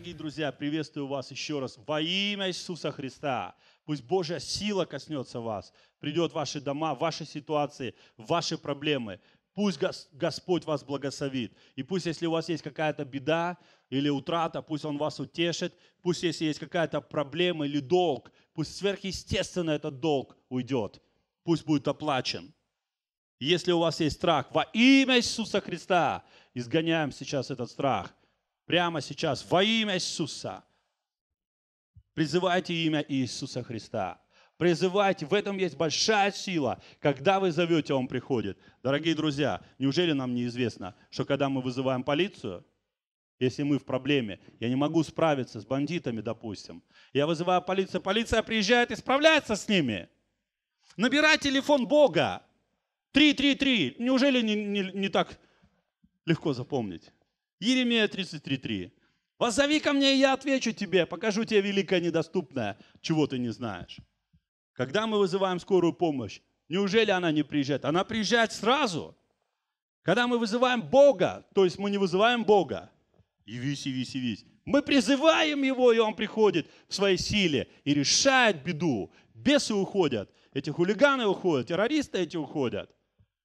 Дорогие друзья, приветствую вас еще раз во имя Иисуса Христа. Пусть Божья сила коснется вас, придет в ваши дома, в ваши ситуации, в ваши проблемы. Пусть Господь вас благословит. И пусть, если у вас есть какая-то беда или утрата, пусть Он вас утешит. Пусть, если есть какая-то проблема или долг, пусть сверхъестественно этот долг уйдет. Пусть будет оплачен. Если у вас есть страх, во имя Иисуса Христа изгоняем сейчас этот страх прямо сейчас во имя Иисуса. Призывайте имя Иисуса Христа. Призывайте, в этом есть большая сила. Когда вы зовете, он приходит. Дорогие друзья, неужели нам неизвестно, что когда мы вызываем полицию, если мы в проблеме, я не могу справиться с бандитами, допустим, я вызываю полицию, полиция приезжает и справляется с ними. Набирай телефон Бога. 333. Неужели не, не, не так легко запомнить? Еремея 33.3. «Воззови ко мне, и я отвечу тебе, покажу тебе великое недоступное, чего ты не знаешь». Когда мы вызываем скорую помощь, неужели она не приезжает? Она приезжает сразу. Когда мы вызываем Бога, то есть мы не вызываем Бога, явись, явись, явись. Мы призываем Его, и Он приходит в своей силе и решает беду. Бесы уходят, эти хулиганы уходят, террористы эти уходят,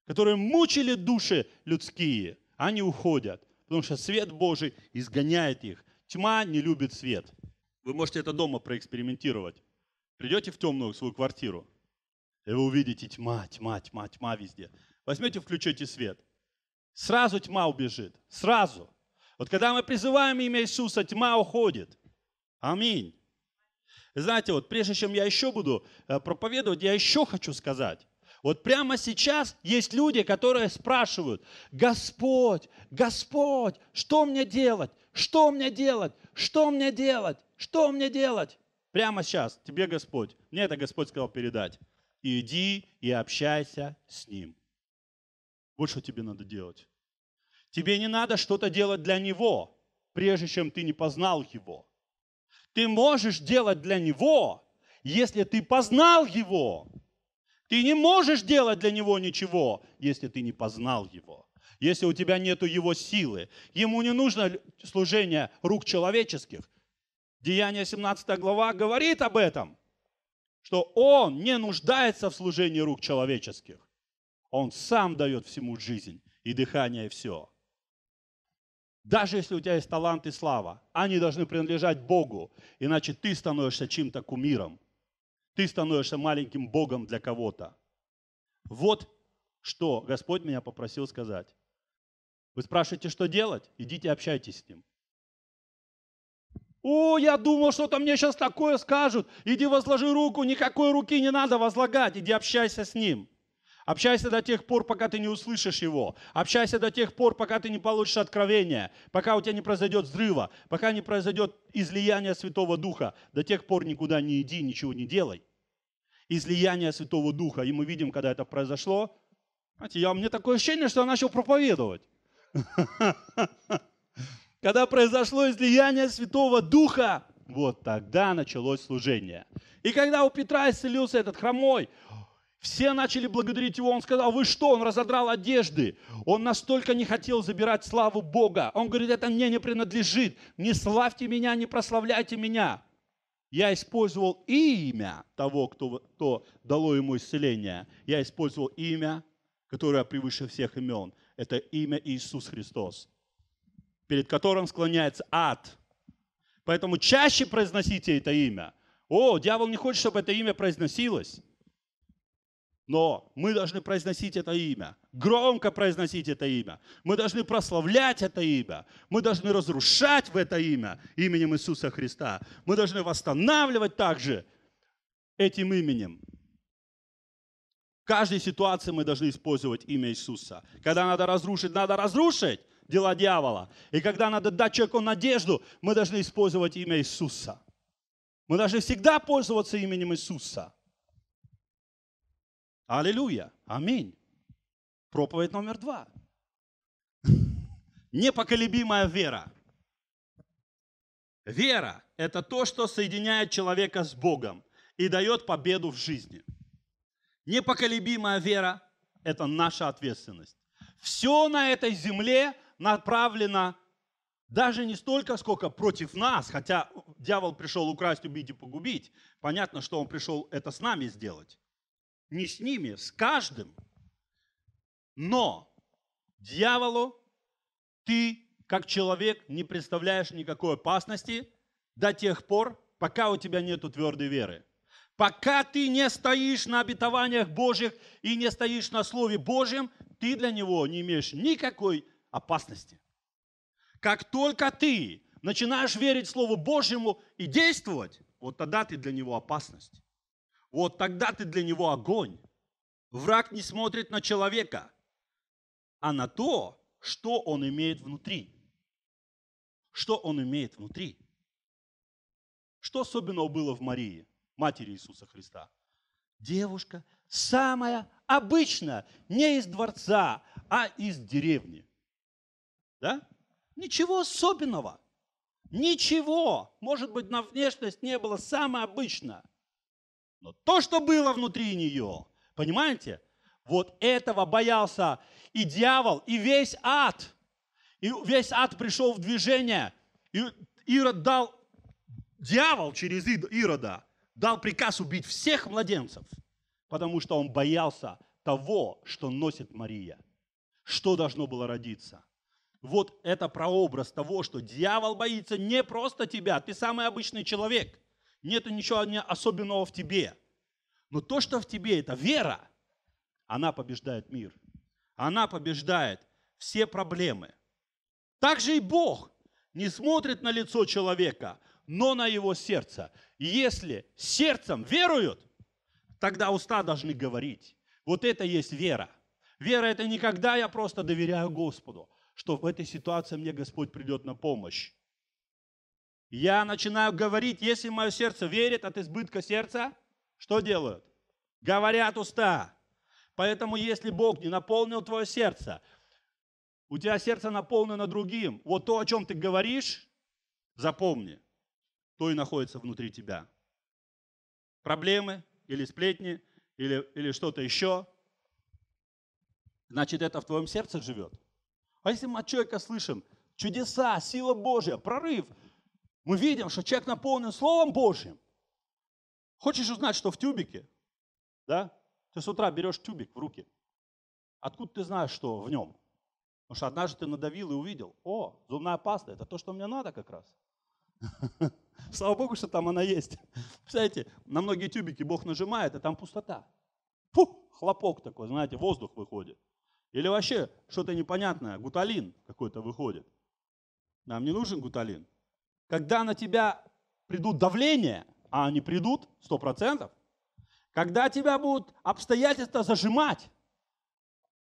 которые мучили души людские, они уходят – потому что свет Божий изгоняет их. Тьма не любит свет. Вы можете это дома проэкспериментировать. Придете в темную свою квартиру, и вы увидите тьма, тьма, тьма, тьма везде. Возьмете, включите свет. Сразу тьма убежит. Сразу. Вот когда мы призываем имя Иисуса, тьма уходит. Аминь. Знаете, вот прежде чем я еще буду э, проповедовать, я еще хочу сказать. Вот прямо сейчас есть люди, которые спрашивают, Господь, Господь, что мне делать? Что мне делать? Что мне делать? Что мне делать? Прямо сейчас тебе Господь. Мне это Господь сказал передать. Иди и общайся с Ним. Вот что тебе надо делать. Тебе не надо что-то делать для Него, прежде чем ты не познал Его. Ты можешь делать для Него, если ты познал Его. Ты не можешь делать для него ничего, если ты не познал его, если у тебя нет его силы. Ему не нужно служение рук человеческих. Деяние 17 глава говорит об этом, что он не нуждается в служении рук человеческих. Он сам дает всему жизнь и дыхание, и все. Даже если у тебя есть талант и слава, они должны принадлежать Богу, иначе ты становишься чем-то кумиром. Ты становишься маленьким Богом для кого-то. Вот что Господь меня попросил сказать. Вы спрашиваете, что делать? Идите общайтесь с Ним. О, я думал, что-то мне сейчас такое скажут. Иди возложи руку, никакой руки не надо возлагать, иди общайся с Ним. Общайся до тех пор, пока ты не услышишь его. Общайся до тех пор, пока ты не получишь откровение, пока у тебя не произойдет взрыва, пока не произойдет излияние Святого Духа. До тех пор никуда не иди, ничего не делай. Излияние Святого Духа. И мы видим, когда это произошло. Знаете, я, у меня такое ощущение, что я начал проповедовать. Когда произошло излияние Святого Духа, вот тогда началось служение. И когда у Петра исцелился этот хромой, все начали благодарить его. Он сказал, «А вы что? Он разодрал одежды. Он настолько не хотел забирать славу Бога. Он говорит, это мне не принадлежит. Не славьте меня, не прославляйте меня. Я использовал имя того, кто, кто дало ему исцеление. Я использовал имя, которое превыше всех имен. Это имя Иисус Христос, перед которым склоняется ад. Поэтому чаще произносите это имя. О, дьявол не хочет, чтобы это имя произносилось. Но мы должны произносить это имя, громко произносить это имя. Мы должны прославлять это имя. Мы должны разрушать в это имя именем Иисуса Христа. Мы должны восстанавливать также этим именем. В каждой ситуации мы должны использовать имя Иисуса. Когда надо разрушить, надо разрушить дела дьявола. И когда надо дать человеку надежду, мы должны использовать имя Иисуса. Мы должны всегда пользоваться именем Иисуса. Аллилуйя. Аминь. Проповедь номер два. Непоколебимая вера. Вера – это то, что соединяет человека с Богом и дает победу в жизни. Непоколебимая вера – это наша ответственность. Все на этой земле направлено даже не столько, сколько против нас, хотя дьявол пришел украсть, убить и погубить. Понятно, что он пришел это с нами сделать. Не с ними, с каждым. Но дьяволу ты, как человек, не представляешь никакой опасности до тех пор, пока у тебя нет твердой веры. Пока ты не стоишь на обетованиях Божьих и не стоишь на Слове Божьем, ты для него не имеешь никакой опасности. Как только ты начинаешь верить Слову Божьему и действовать, вот тогда ты для него опасность. Вот тогда ты для него огонь. Враг не смотрит на человека, а на то, что он имеет внутри. Что он имеет внутри? Что особенного было в Марии, матери Иисуса Христа? Девушка самая обычная, не из дворца, а из деревни. Да? Ничего особенного. Ничего. Может быть, на внешность не было самое обычное. Но то, что было внутри нее, понимаете, вот этого боялся и дьявол, и весь ад. И весь ад пришел в движение. И Ирод дал, дьявол через Ирода дал приказ убить всех младенцев, потому что он боялся того, что носит Мария, что должно было родиться. Вот это прообраз того, что дьявол боится не просто тебя, ты самый обычный человек – Нету ничего особенного в тебе. Но то, что в тебе, это вера, она побеждает мир. Она побеждает все проблемы. Так же и Бог не смотрит на лицо человека, но на его сердце. И если сердцем веруют, тогда уста должны говорить. Вот это есть вера. Вера – это не когда я просто доверяю Господу, что в этой ситуации мне Господь придет на помощь. Я начинаю говорить, если мое сердце верит от избытка сердца, что делают? Говорят уста. Поэтому если Бог не наполнил твое сердце, у тебя сердце наполнено другим. Вот то, о чем ты говоришь, запомни, то и находится внутри тебя. Проблемы или сплетни, или, или что-то еще, значит, это в твоем сердце живет. А если мы от человека слышим чудеса, сила Божья, прорыв – мы видим, что человек наполнен Словом Божьим. Хочешь узнать, что в тюбике? Да? Ты с утра берешь тюбик в руки. Откуда ты знаешь, что в нем? Потому что однажды ты надавил и увидел, о, зубная паста, это то, что мне надо как раз. Слава Богу, что там она есть. Представляете, на многие тюбики Бог нажимает, а там пустота. Фу, хлопок такой, знаете, воздух выходит. Или вообще что-то непонятное, гуталин какой-то выходит. Нам не нужен гуталин когда на тебя придут давление, а они придут 100%, когда тебя будут обстоятельства зажимать,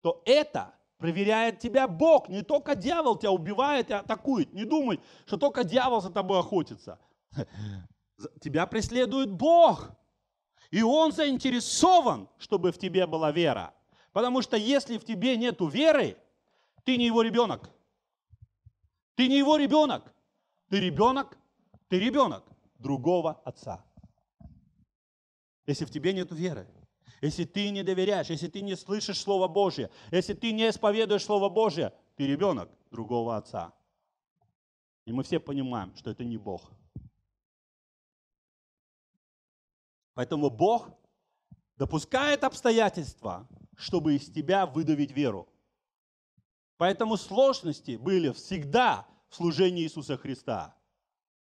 то это проверяет тебя Бог. Не только дьявол тебя убивает и атакует. Не думай, что только дьявол за тобой охотится. Тебя преследует Бог. И Он заинтересован, чтобы в тебе была вера. Потому что если в тебе нет веры, ты не его ребенок. Ты не его ребенок. Ты ребенок, ты ребенок другого отца. Если в тебе нет веры, если ты не доверяешь, если ты не слышишь Слово Божье, если ты не исповедуешь Слово Божье, ты ребенок другого отца. И мы все понимаем, что это не Бог. Поэтому Бог допускает обстоятельства, чтобы из тебя выдавить веру. Поэтому сложности были всегда служении Иисуса Христа.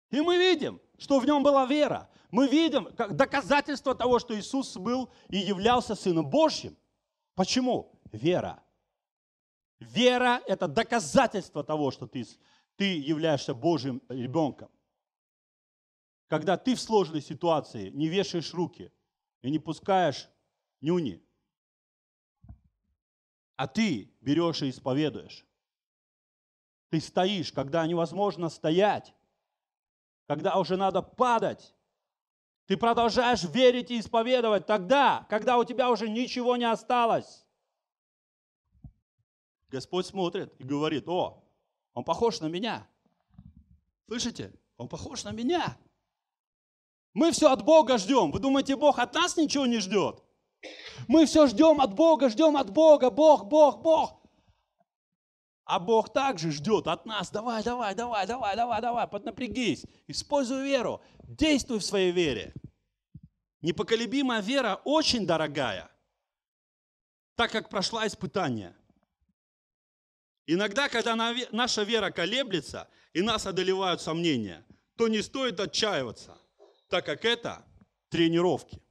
И мы видим, что в нем была вера. Мы видим как доказательство того, что Иисус был и являлся Сыном Божьим. Почему? Вера. Вера – это доказательство того, что ты, ты являешься Божьим ребенком. Когда ты в сложной ситуации не вешаешь руки и не пускаешь нюни, а ты берешь и исповедуешь ты стоишь, когда невозможно стоять, когда уже надо падать, ты продолжаешь верить и исповедовать тогда, когда у тебя уже ничего не осталось. Господь смотрит и говорит, о, он похож на меня. Слышите? Он похож на меня. Мы все от Бога ждем. Вы думаете, Бог от нас ничего не ждет? Мы все ждем от Бога, ждем от Бога, Бог, Бог, Бог. А Бог также ждет от нас, давай, давай, давай, давай, давай, давай, поднапрягись, используй веру, действуй в своей вере. Непоколебимая вера очень дорогая, так как прошла испытание. Иногда, когда наша вера колеблется и нас одолевают сомнения, то не стоит отчаиваться, так как это тренировки.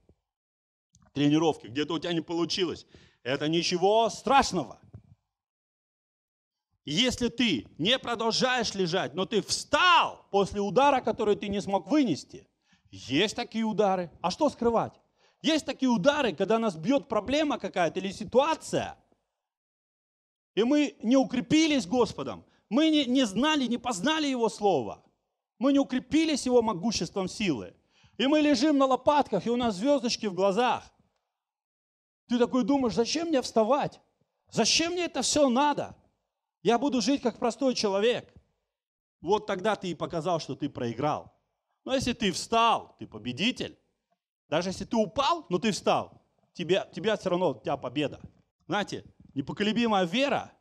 Тренировки, где-то у тебя не получилось. Это ничего страшного – если ты не продолжаешь лежать, но ты встал после удара, который ты не смог вынести, есть такие удары. А что скрывать? Есть такие удары, когда нас бьет проблема какая-то или ситуация, и мы не укрепились Господом, мы не, не знали, не познали Его Слово, мы не укрепились Его могуществом силы. И мы лежим на лопатках, и у нас звездочки в глазах. Ты такой думаешь, зачем мне вставать? Зачем мне это все надо? Я буду жить как простой человек. Вот тогда ты и показал, что ты проиграл. Но если ты встал, ты победитель. Даже если ты упал, но ты встал, тебе тебя все равно, у тебя победа. Знаете, непоколебимая вера,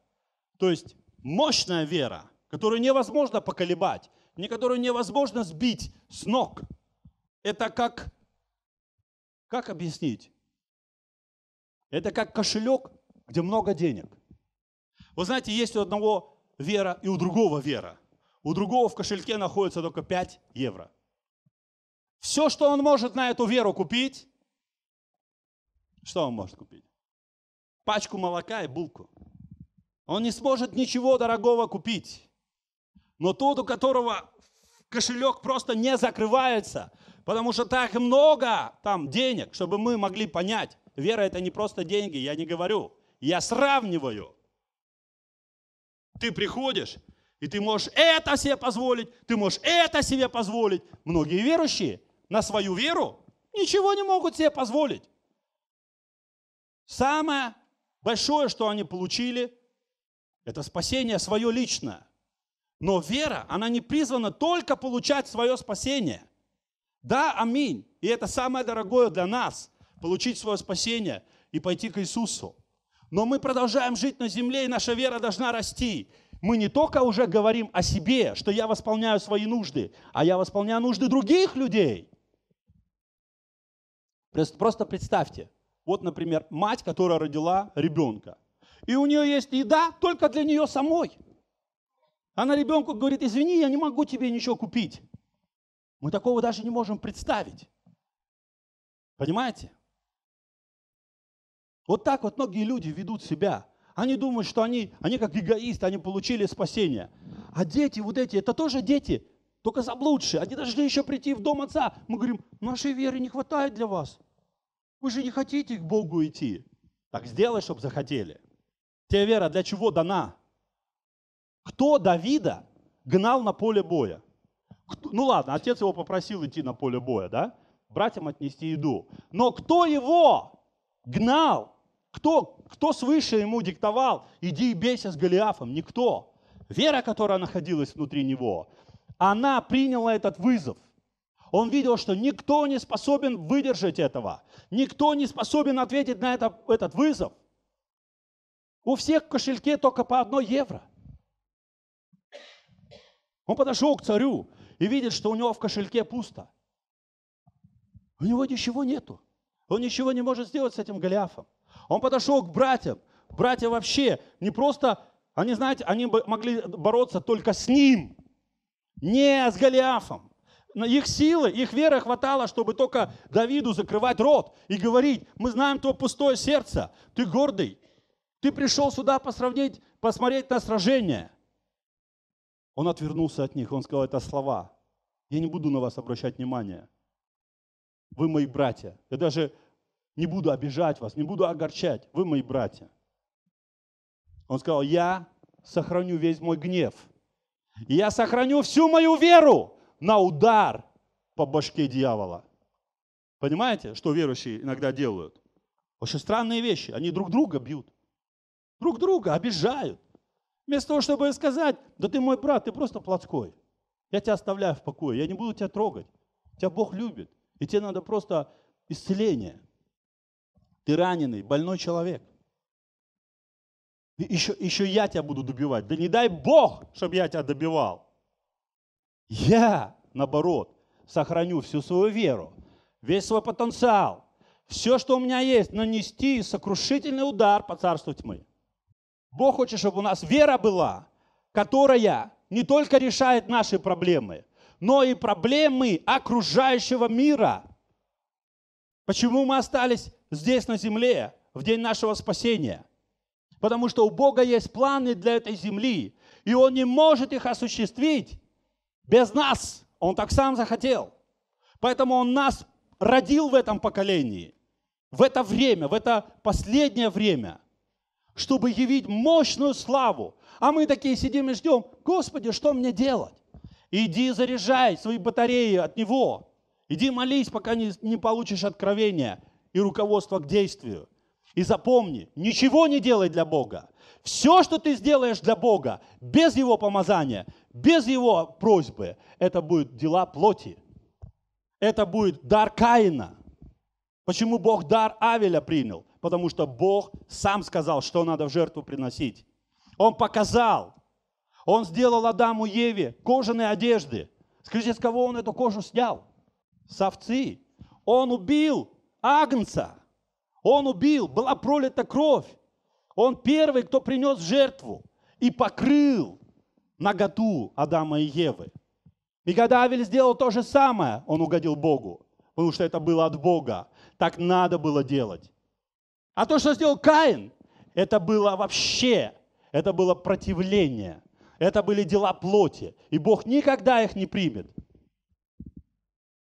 то есть мощная вера, которую невозможно поколебать, которую невозможно сбить с ног. Это как, как объяснить? Это как кошелек, где много денег. Вы знаете, есть у одного вера и у другого вера. У другого в кошельке находится только 5 евро. Все, что он может на эту веру купить, что он может купить? Пачку молока и булку. Он не сможет ничего дорогого купить. Но тот, у которого кошелек просто не закрывается, потому что так много там денег, чтобы мы могли понять, вера это не просто деньги, я не говорю, я сравниваю – ты приходишь, и ты можешь это себе позволить, ты можешь это себе позволить. Многие верующие на свою веру ничего не могут себе позволить. Самое большое, что они получили, это спасение свое личное. Но вера, она не призвана только получать свое спасение. Да, аминь. И это самое дорогое для нас, получить свое спасение и пойти к Иисусу. Но мы продолжаем жить на земле, и наша вера должна расти. Мы не только уже говорим о себе, что я восполняю свои нужды, а я восполняю нужды других людей. Просто представьте, вот, например, мать, которая родила ребенка, и у нее есть еда только для нее самой. Она ребенку говорит, извини, я не могу тебе ничего купить. Мы такого даже не можем представить. Понимаете? Вот так вот многие люди ведут себя. Они думают, что они, они как эгоисты, они получили спасение. А дети вот эти, это тоже дети, только заблудшие. Они должны еще прийти в дом отца. Мы говорим, нашей веры не хватает для вас. Вы же не хотите к Богу идти. Так сделай, чтобы захотели. Тебе вера для чего дана? Кто Давида гнал на поле боя? Кто, ну ладно, отец его попросил идти на поле боя, да? Братьям отнести еду. Но кто его гнал? Кто, кто свыше ему диктовал, иди и бейся с Голиафом? Никто. Вера, которая находилась внутри него, она приняла этот вызов. Он видел, что никто не способен выдержать этого. Никто не способен ответить на это, этот вызов. У всех в кошельке только по одно евро. Он подошел к царю и видит, что у него в кошельке пусто. У него ничего нету. Он ничего не может сделать с этим Голиафом. Он подошел к братьям. Братья вообще не просто, они, знаете, они могли бороться только с ним, не с Голиафом. Их силы, их веры хватало, чтобы только Давиду закрывать рот и говорить, мы знаем твое пустое сердце, ты гордый, ты пришел сюда посравнить, посмотреть на сражение. Он отвернулся от них, он сказал, это слова, я не буду на вас обращать внимание". Вы мои братья. Я даже не буду обижать вас, не буду огорчать. Вы мои братья. Он сказал, я сохраню весь мой гнев. Я сохраню всю мою веру на удар по башке дьявола. Понимаете, что верующие иногда делают? Очень странные вещи. Они друг друга бьют. Друг друга обижают. Вместо того, чтобы сказать, да ты мой брат, ты просто плотской. Я тебя оставляю в покое, я не буду тебя трогать. Тебя Бог любит. И тебе надо просто исцеление. Ты раненый, больной человек. Еще, еще я тебя буду добивать. Да не дай Бог, чтобы я тебя добивал. Я, наоборот, сохраню всю свою веру, весь свой потенциал, все, что у меня есть, нанести сокрушительный удар по царству тьмы. Бог хочет, чтобы у нас вера была, которая не только решает наши проблемы, но и проблемы окружающего мира. Почему мы остались здесь на земле в день нашего спасения? Потому что у Бога есть планы для этой земли, и Он не может их осуществить без нас. Он так сам захотел. Поэтому Он нас родил в этом поколении, в это время, в это последнее время, чтобы явить мощную славу. А мы такие сидим и ждем, Господи, что мне делать? Иди заряжай свои батареи от Него. Иди молись, пока не, не получишь откровения и руководство к действию. И запомни, ничего не делай для Бога. Все, что ты сделаешь для Бога, без Его помазания, без Его просьбы, это будут дела плоти. Это будет дар Каина. Почему Бог дар Авеля принял? Потому что Бог сам сказал, что надо в жертву приносить. Он показал, он сделал Адаму Еве кожаные одежды. Скажите, с кого он эту кожу снял? С овцы. Он убил агнца. Он убил, была пролита кровь. Он первый, кто принес жертву и покрыл наготу Адама и Евы. И когда Авель сделал то же самое, он угодил Богу, потому что это было от Бога. Так надо было делать. А то, что сделал Каин, это было вообще, это было противление – это были дела плоти, и Бог никогда их не примет.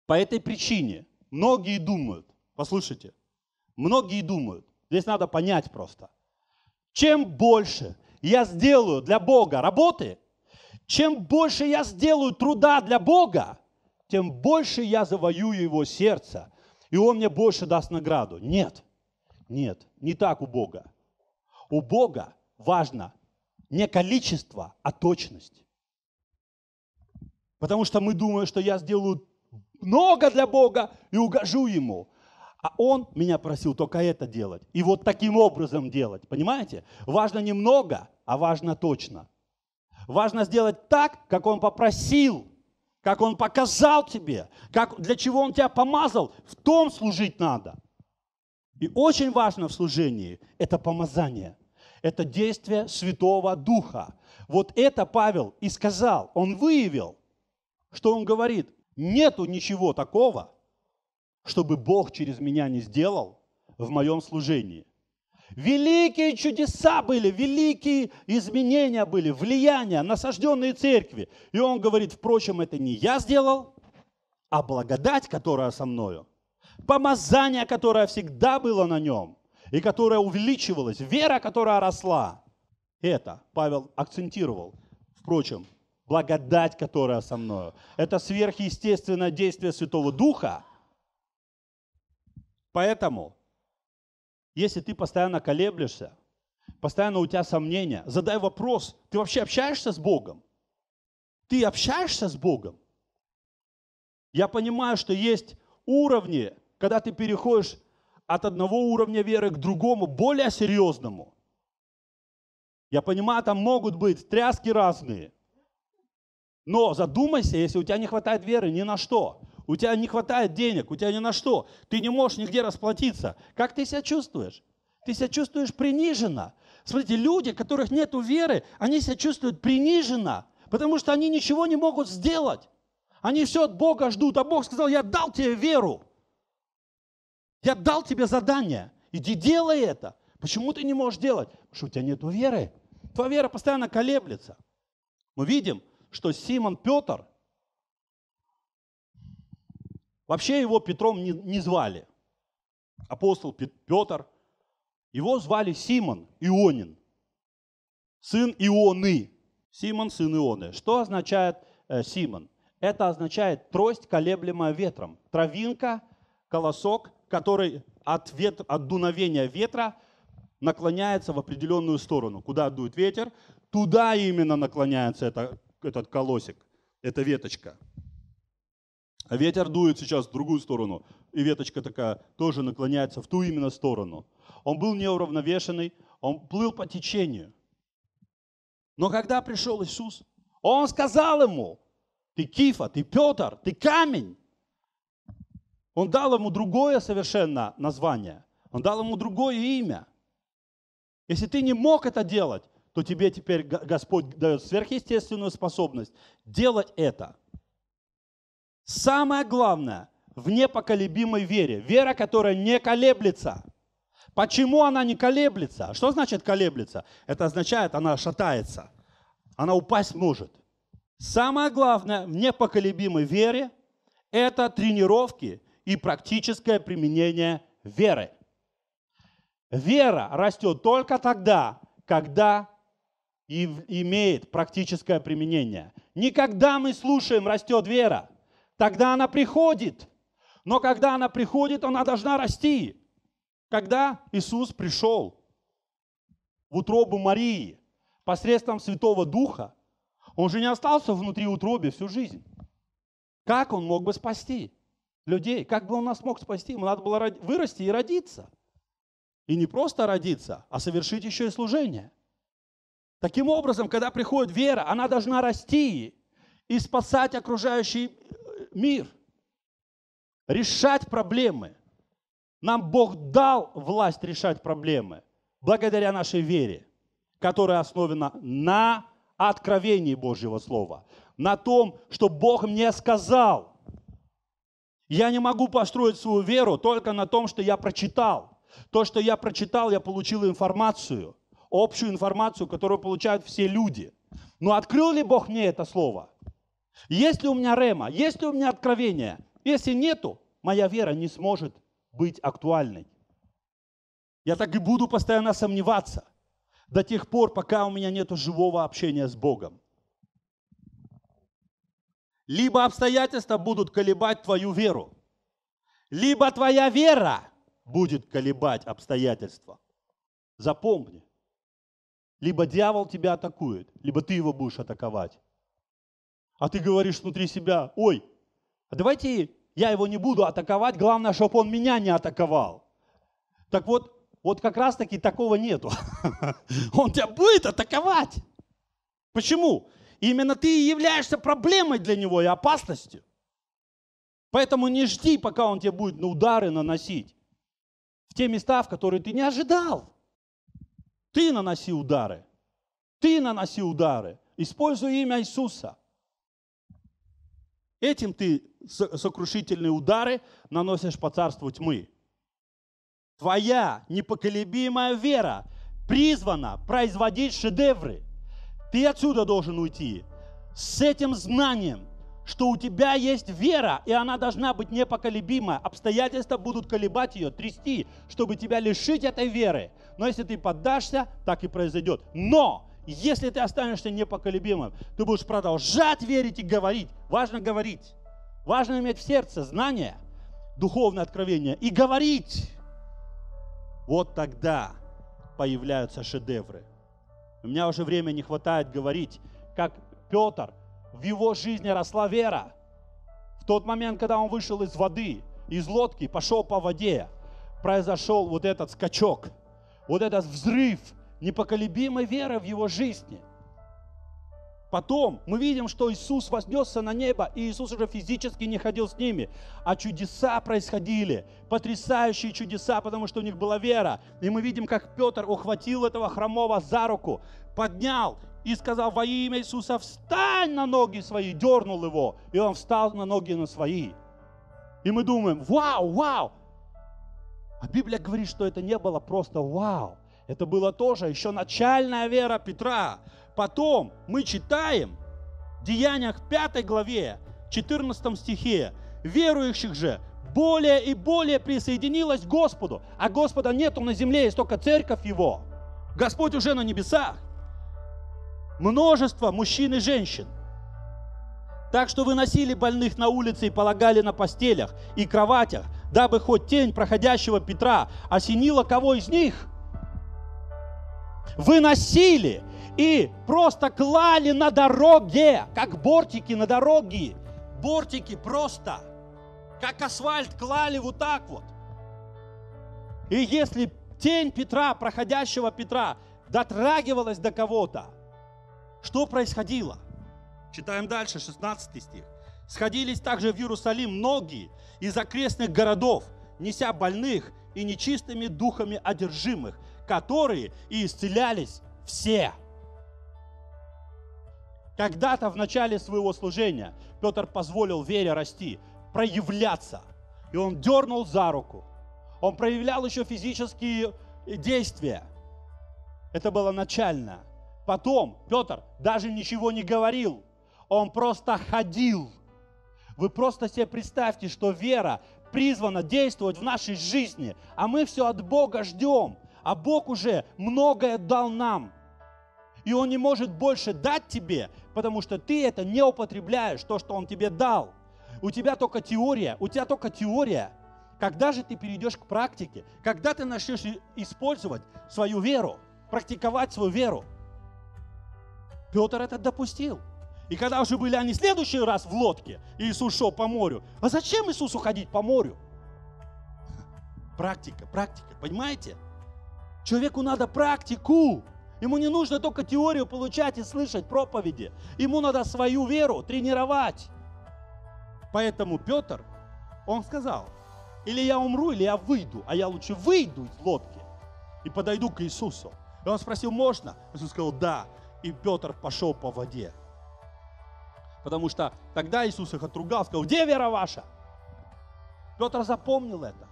По этой причине многие думают, послушайте, многие думают, здесь надо понять просто, чем больше я сделаю для Бога работы, чем больше я сделаю труда для Бога, тем больше я завоюю его сердце, и он мне больше даст награду. Нет, нет, не так у Бога. У Бога важно не количество, а точность. Потому что мы думаем, что я сделаю много для Бога и угожу Ему. А Он меня просил только это делать. И вот таким образом делать. Понимаете? Важно не много, а важно точно. Важно сделать так, как Он попросил, как Он показал тебе, как, для чего Он тебя помазал. В том служить надо. И очень важно в служении это помазание – это действие Святого Духа. Вот это Павел и сказал. Он выявил, что он говорит, нету ничего такого, чтобы Бог через меня не сделал в моем служении. Великие чудеса были, великие изменения были, влияния, насажденные церкви. И он говорит, впрочем, это не я сделал, а благодать, которая со мною, помазание, которое всегда было на нем, и которая увеличивалась, вера, которая росла. Это Павел акцентировал. Впрочем, благодать, которая со мною, это сверхъестественное действие Святого Духа. Поэтому, если ты постоянно колеблешься, постоянно у тебя сомнения, задай вопрос, ты вообще общаешься с Богом? Ты общаешься с Богом? Я понимаю, что есть уровни, когда ты переходишь от одного уровня веры к другому, более серьезному. Я понимаю, там могут быть тряски разные. Но задумайся, если у тебя не хватает веры ни на что, у тебя не хватает денег, у тебя ни на что, ты не можешь нигде расплатиться, как ты себя чувствуешь? Ты себя чувствуешь приниженно. Смотрите, люди, у которых нет веры, они себя чувствуют приниженно, потому что они ничего не могут сделать. Они все от Бога ждут, а Бог сказал, я дал тебе веру. Я дал тебе задание. Иди делай это. Почему ты не можешь делать? Потому что у тебя нет веры. Твоя вера постоянно колеблется. Мы видим, что Симон Петр, вообще его Петром не, не звали. Апостол Петр, его звали Симон Ионин, сын Ионы. Симон, сын Ионы. Что означает э, Симон? Это означает трость, колеблемая ветром. Травинка, колосок, который от, ветра, от дуновения ветра наклоняется в определенную сторону. Куда дует ветер, туда именно наклоняется это, этот колосик, эта веточка. А ветер дует сейчас в другую сторону, и веточка такая тоже наклоняется в ту именно сторону. Он был неуравновешенный, он плыл по течению. Но когда пришел Иисус, он сказал ему, ты Кифа, ты Петр, ты камень, он дал ему другое совершенно название. Он дал ему другое имя. Если ты не мог это делать, то тебе теперь Господь дает сверхъестественную способность делать это. Самое главное в непоколебимой вере. Вера, которая не колеблется. Почему она не колеблется? Что значит колеблется? Это означает, она шатается. Она упасть может. Самое главное в непоколебимой вере – это тренировки и практическое применение веры. Вера растет только тогда, когда и имеет практическое применение. Никогда мы слушаем, растет вера. Тогда она приходит. Но когда она приходит, она должна расти. Когда Иисус пришел в утробу Марии посредством Святого Духа, он же не остался внутри утробы всю жизнь. Как он мог бы спасти? людей. Как бы он нас мог спасти? Ему надо было вырасти и родиться. И не просто родиться, а совершить еще и служение. Таким образом, когда приходит вера, она должна расти и спасать окружающий э, мир, решать проблемы. Нам Бог дал власть решать проблемы благодаря нашей вере, которая основана на откровении Божьего Слова, на том, что Бог мне сказал – я не могу построить свою веру только на том, что я прочитал. То, что я прочитал, я получил информацию, общую информацию, которую получают все люди. Но открыл ли Бог мне это слово? Есть ли у меня рема? Есть ли у меня откровение? Если нету, моя вера не сможет быть актуальной. Я так и буду постоянно сомневаться до тех пор, пока у меня нет живого общения с Богом. Либо обстоятельства будут колебать твою веру, либо твоя вера будет колебать обстоятельства. Запомни. Либо дьявол тебя атакует, либо ты его будешь атаковать. А ты говоришь внутри себя, ой, а давайте я его не буду атаковать, главное, чтобы он меня не атаковал. Так вот, вот как раз таки такого нету. Он тебя будет атаковать. Почему? именно ты и являешься проблемой для него и опасностью. Поэтому не жди, пока он тебе будет на удары наносить. В те места, в которые ты не ожидал. Ты наноси удары. Ты наноси удары. Используй имя Иисуса. Этим ты сокрушительные удары наносишь по царству тьмы. Твоя непоколебимая вера призвана производить шедевры. Ты отсюда должен уйти с этим знанием, что у тебя есть вера, и она должна быть непоколебима. Обстоятельства будут колебать ее, трясти, чтобы тебя лишить этой веры. Но если ты поддашься, так и произойдет. Но если ты останешься непоколебимым, ты будешь продолжать верить и говорить. Важно говорить. Важно иметь в сердце знание, духовное откровение и говорить. Вот тогда появляются шедевры. У меня уже время не хватает говорить, как Петр, в его жизни росла вера. В тот момент, когда он вышел из воды, из лодки, пошел по воде, произошел вот этот скачок, вот этот взрыв непоколебимой веры в его жизни – Потом мы видим, что Иисус вознесся на небо, и Иисус уже физически не ходил с ними, а чудеса происходили, потрясающие чудеса, потому что у них была вера. И мы видим, как Петр ухватил этого хромого за руку, поднял и сказал во имя Иисуса, встань на ноги свои, дернул его, и он встал на ноги на свои. И мы думаем, вау, вау. А Библия говорит, что это не было просто вау. Это было тоже еще начальная вера Петра, Потом мы читаем в Деяниях 5 главе, 14 стихе, верующих же более и более присоединилось к Господу. А Господа нету на земле, есть только церковь Его. Господь уже на небесах. Множество мужчин и женщин. Так что выносили больных на улице и полагали на постелях и кроватях, дабы хоть тень проходящего Петра осенила кого из них. Выносили и просто клали на дороге, как бортики на дороге. Бортики просто, как асфальт клали вот так вот. И если тень Петра, проходящего Петра, дотрагивалась до кого-то, что происходило? Читаем дальше, 16 стих. «Сходились также в Иерусалим многие из окрестных городов, неся больных и нечистыми духами одержимых, которые и исцелялись все». Когда-то в начале своего служения Петр позволил вере расти, проявляться. И он дернул за руку. Он проявлял еще физические действия. Это было начально. Потом Петр даже ничего не говорил. Он просто ходил. Вы просто себе представьте, что вера призвана действовать в нашей жизни, а мы все от Бога ждем, а Бог уже многое дал нам. И Он не может больше дать тебе, потому что ты это не употребляешь, то, что Он тебе дал. У тебя только теория, у тебя только теория. Когда же ты перейдешь к практике? Когда ты начнешь использовать свою веру, практиковать свою веру? Петр это допустил. И когда уже были они следующий раз в лодке, Иисус шел по морю. А зачем Иисусу ходить по морю? Практика, практика, понимаете? Человеку надо практику. Ему не нужно только теорию получать и слышать проповеди. Ему надо свою веру тренировать. Поэтому Петр, он сказал, или я умру, или я выйду, а я лучше выйду из лодки и подойду к Иисусу. И он спросил, можно? Иисус сказал, да. И Петр пошел по воде. Потому что тогда Иисус их отругал, сказал, где вера ваша? Петр запомнил это.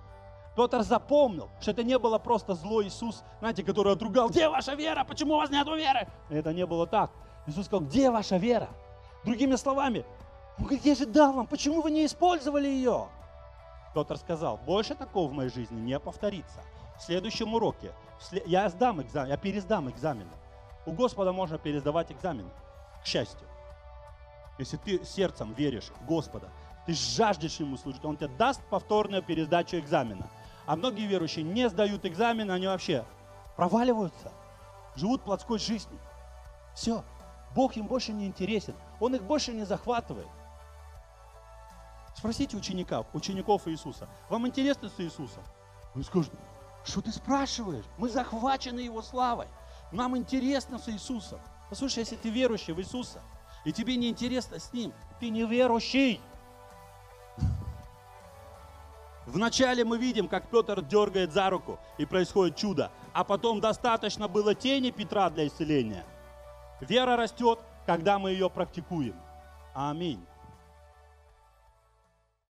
Петр запомнил, что это не было просто злой Иисус, знаете, который отругал, где ваша вера, почему у вас нет веры? Это не было так. Иисус сказал, где ваша вера? Другими словами, он «Ну, говорит, я же дал вам, почему вы не использовали ее? Петр сказал, больше такого в моей жизни не повторится. В следующем уроке я сдам экзамен, я пересдам экзамен. У Господа можно пересдавать экзамен, к счастью. Если ты сердцем веришь в Господа, ты жаждешь Ему служить, Он тебе даст повторную пересдачу экзамена – а многие верующие не сдают экзамен, они вообще проваливаются, живут плотской жизнью. Все, Бог им больше не интересен, Он их больше не захватывает. Спросите учеников, учеников Иисуса, вам интересно с Иисусом? Они скажут, что ты спрашиваешь? Мы захвачены Его славой. Нам интересно с Иисусом. Послушай, если ты верующий в Иисуса, и тебе не интересно с Ним, ты не верующий. Вначале мы видим, как Петр дергает за руку, и происходит чудо. А потом достаточно было тени Петра для исцеления. Вера растет, когда мы ее практикуем. Аминь.